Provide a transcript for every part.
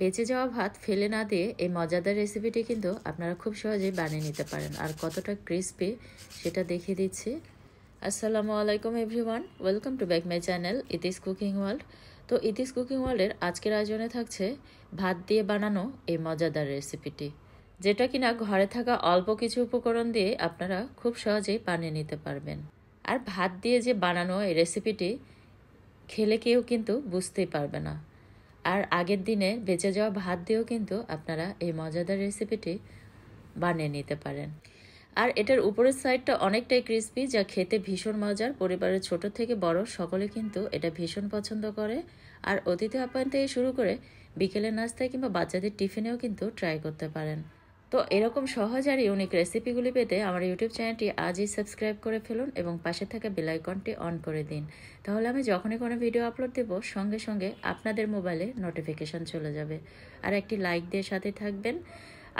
বেঁচে যাওয়া ভাত ফেলে না দিয়ে এই মজাদার রেসিপিটি কিন্তু আপনারা খুব সহজেই বানিয়ে নিতে পারেন আর কতটা ক্রিসপি সেটা দেখিয়ে দিচ্ছি আসসালামু আলাইকুম everyone welcome to back my channel Iti's cooking world তো ইতিস কুকিং ওয়ার্ল্ডের আজকের আয়োজনে থাকছে ভাত দিয়ে বানানো এই মজাদার রেসিপিটি যেটা কিনা ঘরে থাকা অল্প কিছু উপকরণ দিয়ে আপনারা খুব সহজেই বানিয়ে নিতে পারবেন আর ভাত দিয়ে যে বানানো এই রেসিপিটি খেলে কেউ কিন্তু বুঝতেই পারবে না আর আগের দিনে বেঁচে যাওয়া ভাত দিয়েও কিন্তু আপনারা এই মজাদার রেসিপিটি বানিয়ে নিতে পারেন আর এটার উপরের সাইডটা অনেকটাই ক্রিস্পি যা খেতে ভীষণ মজার পরিবারের ছোট থেকে বড় সকলে কিন্তু এটা ভীষণ পছন্দ করে আর অতিথি আপ্যায়ন থেকে শুরু করে বিকেলের নাস্তায় কিংবা বাচ্চাদের টিফিনেও কিন্তু ট্রাই করতে পারেন তো এরকম সহজ আর ইউনিক রেসিপিগুলি পেতে আমার ইউটিউব চ্যানেলটি আজই সাবস্ক্রাইব করে ফেলুন এবং পাশে থাকা বেলাইকনটি অন করে দিন তাহলে আমি যখনই কোনো ভিডিও আপলোড দেব সঙ্গে সঙ্গে আপনাদের মোবাইলে নোটিফিকেশান চলে যাবে আর একটি লাইক দিয়ে সাথে থাকবেন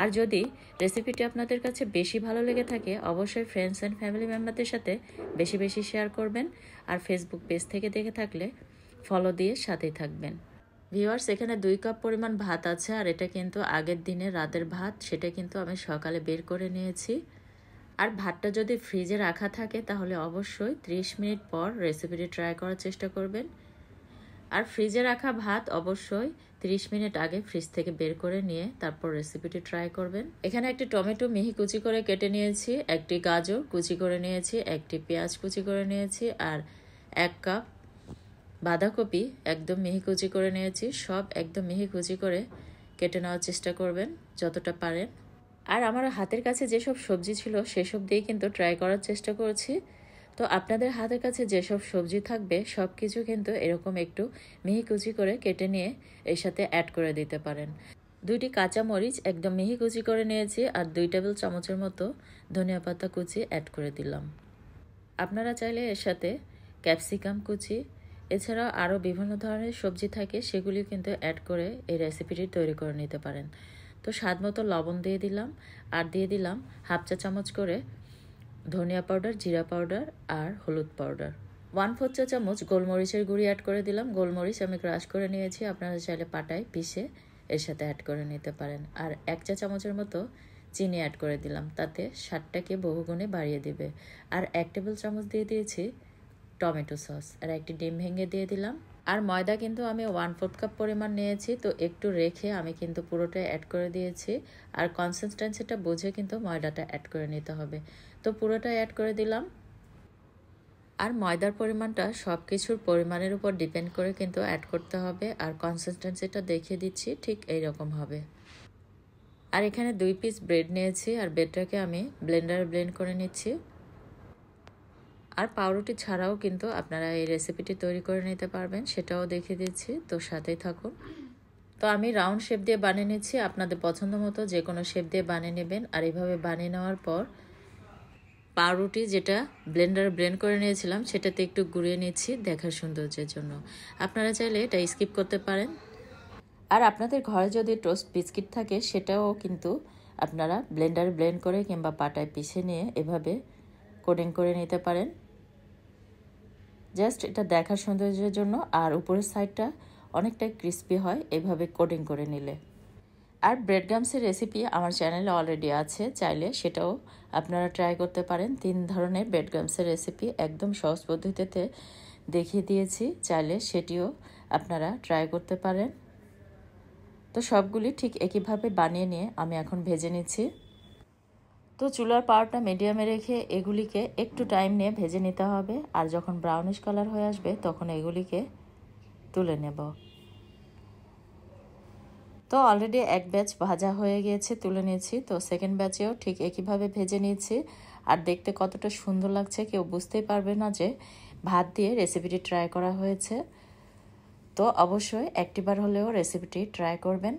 আর যদি রেসিপিটি আপনাদের কাছে বেশি ভালো লেগে থাকে অবশ্যই ফ্রেন্ডস অ্যান্ড ফ্যামিলি মেম্বারদের সাথে বেশি বেশি শেয়ার করবেন আর ফেসবুক পেজ থেকে দেখে থাকলে ফলো দিয়ে সাথেই থাকবেন ভিওয়ার্স এখানে দুই কাপ পরিমাণ ভাত আছে আর এটা কিন্তু আগের দিনে রাতের ভাত সেটা কিন্তু আমি সকালে বের করে নিয়েছি আর ভাতটা যদি ফ্রিজে রাখা থাকে তাহলে অবশ্যই 30 মিনিট পর রেসিপিটি ট্রাই করার চেষ্টা করবেন আর ফ্রিজে রাখা ভাত অবশ্যই 30 মিনিট আগে ফ্রিজ থেকে বের করে নিয়ে তারপর রেসিপিটি ট্রাই করবেন এখানে একটি টমেটো মিহি কুচি করে কেটে নিয়েছি একটি গাজর কুচি করে নিয়েছি একটি পেঁয়াজ কুচি করে নিয়েছি আর এক কাপ বাঁধাকপি একদম মিহিকুচি করে নিয়েছি সব একদম মিহিকুচি করে কেটে নেওয়ার চেষ্টা করবেন যতটা পারেন আর আমার হাতের কাছে যেসব সবজি ছিল সেসব দিয়ে কিন্তু ট্রাই করার চেষ্টা করছি তো আপনাদের হাতের কাছে যেসব সবজি থাকবে সব কিছু কিন্তু এরকম একটু মিহিকুচি করে কেটে নিয়ে এর সাথে অ্যাড করে দিতে পারেন দুইটি কাঁচা মরিচ একদম মিহি কুচি করে নিয়েছি আর দুই টেবিল চামচের মতো ধনিয়া পাতা কুচি অ্যাড করে দিলাম আপনারা চাইলে এর সাথে ক্যাপসিকাম কুচি এছাড়াও আরও বিভিন্ন ধরনের সবজি থাকে সেগুলি কিন্তু অ্যাড করে এই রেসিপিটি তৈরি করে নিতে পারেন তো স্বাদ মতো লবণ দিয়ে দিলাম আর দিয়ে দিলাম হাফ চা চামচ করে ধনিয়া পাউডার জিরা পাউডার আর হলুদ পাউডার ওয়ান ফোর চা চামচ গোলমরিচের গুঁড়ি অ্যাড করে দিলাম গোলমরিচ আমি ক্রাশ করে নিয়েছি আপনারা চাইলে পাটায় পিষে এর সাথে অ্যাড করে নিতে পারেন আর এক চা চামচের মতো চিনি অ্যাড করে দিলাম তাতে স্বাদটাকে বহুগুণে বাড়িয়ে দিবে আর এক টেবিল চামচ দিয়ে দিয়েছি টমেটো সস আর একটি ডিম ভেঙে দিয়ে দিলাম আর ময়দা কিন্তু আমি ওয়ান ফোর্থ কাপ পরিমাণ নিয়েছি তো একটু রেখে আমি কিন্তু পুরোটা অ্যাড করে দিয়েছি আর কনসিস্টেন্সিটা বুঝে কিন্তু ময়দাটা অ্যাড করে নিতে হবে তো পুরোটা অ্যাড করে দিলাম আর ময়দার পরিমাণটা সব কিছুর পরিমাণের উপর ডিপেন্ড করে কিন্তু অ্যাড করতে হবে আর কনসিস্টেন্সিটা দেখিয়ে দিচ্ছি ঠিক এই রকম হবে আর এখানে দুই পিস ব্রেড নিয়েছি আর ব্রেডটাকে আমি ব্লেন্ডারে ব্লেন্ড করে নিচ্ছি আর পাউরুটি ছাড়াও কিন্তু আপনারা এই রেসিপিটি তৈরি করে নিতে পারবেন সেটাও দেখে দিচ্ছি তো সাথেই থাকুন তো আমি রাউন্ড শেপ দিয়ে বানিয়ে নিচ্ছি আপনাদের পছন্দ মতো যে কোনো শেপ দিয়ে বানিয়ে নেবেন আর এইভাবে বানিয়ে নেওয়ার পর পাউরুটি যেটা ব্লেন্ডার ব্লেন্ড করে নিয়েছিলাম সেটাতে একটু গুঁড়িয়ে নিচ্ছি দেখার সৌন্দর্যের জন্য আপনারা চাইলে এটা স্কিপ করতে পারেন আর আপনাদের ঘরে যদি টোস্ট বিস্কিট থাকে সেটাও কিন্তু আপনারা ব্লেন্ডার ব্লেন্ড করে কিংবা পাটায় পিষে নিয়ে এভাবে কোডিং করে নিতে পারেন জাস্ট এটা দেখার সৌন্দর্যের জন্য আর উপরের সাইডটা অনেকটাই ক্রিস্পি হয় এভাবে কোটিং করে নিলে আর ব্রেড গামসের রেসিপি আমার চ্যানেলে অলরেডি আছে চাইলে সেটাও আপনারা ট্রাই করতে পারেন তিন ধরনের ব্রেড গামসের রেসিপি একদম সহজ পদ্ধতিতে দেখিয়ে দিয়েছি চাইলে সেটিও আপনারা ট্রাই করতে পারেন তো সবগুলি ঠিক একইভাবে বানিয়ে নিয়ে আমি এখন ভেজে নিচ্ছি তো চুলার পাওয়ারটা মিডিয়ামে রেখে এগুলিকে একটু টাইম নিয়ে ভেজে নিতে হবে আর যখন ব্রাউনিশ কালার হয়ে আসবে তখন এগুলিকে তুলে নেব তো অলরেডি এক ব্যাচ ভাজা হয়ে গিয়েছে তুলে নিয়েছি তো সেকেন্ড ব্যাচেও ঠিক একইভাবে ভেজে নিয়েছি আর দেখতে কতটা সুন্দর লাগছে কেউ বুঝতেই পারবে না যে ভাত দিয়ে রেসিপিটি ট্রাই করা হয়েছে তো অবশ্যই একটিবার হলেও রেসিপিটি ট্রাই করবেন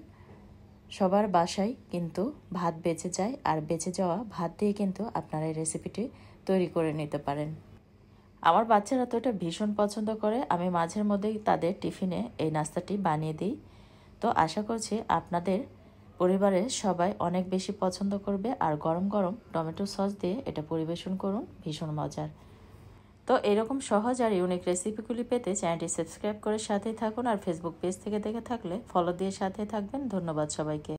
সবার বাসায় কিন্তু ভাত বেঁচে যায় আর বেঁচে যাওয়া ভাত দিয়ে কিন্তু আপনারা এই রেসিপিটি তৈরি করে নিতে পারেন আমার বাচ্চারা তো এটা ভীষণ পছন্দ করে আমি মাঝের মধ্যেই তাদের টিফিনে এই নাস্তাটি বানিয়ে দিই তো আশা করছি আপনাদের পরিবারের সবাই অনেক বেশি পছন্দ করবে আর গরম গরম টমেটো সস দিয়ে এটা পরিবেশন করুন ভীষণ মজার তো এরকম সহজ আর ইউনিক রেসিপিগুলি পেতে চ্যানেলটি সাবস্ক্রাইব করে সাথে থাকুন আর ফেসবুক পেজ থেকে দেখে থাকলে ফলো দিয়ে সাথে থাকবেন ধন্যবাদ সবাইকে